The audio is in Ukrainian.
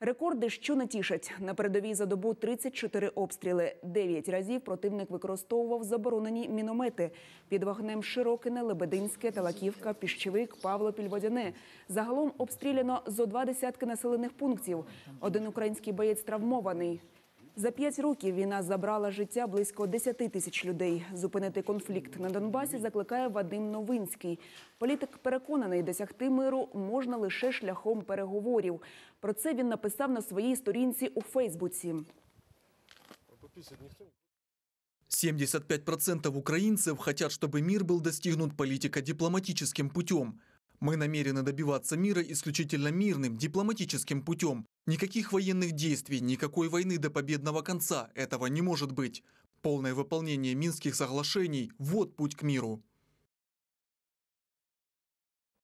Рекорди, що не тішать на передовій за добу 34 обстріли. Дев'ять разів противник використовував заборонені міномети під вогнем Широкине, Лебединське, Талаківка, Піщевик, Павлопіль, Водяне. Загалом обстріляно зо два десятки населених пунктів. Один український боєць травмований. За п'ять років війна забрала життя близько 10 тисяч людей. Зупинити конфлікт на Донбасі закликає Вадим Новинський. Політик переконаний, досягти миру можна лише шляхом переговорів. Про це він написав на своїй сторінці у Фейсбуці. 75% українців хотят, щоб мир був достигнут политико-дипломатическим путем. Мы намерены добиваться мира исключительно мирным, дипломатическим путем. Никаких военных действий, никакой войны до победного конца, этого не может быть. Полное выполнение Минских соглашений – вот путь к миру.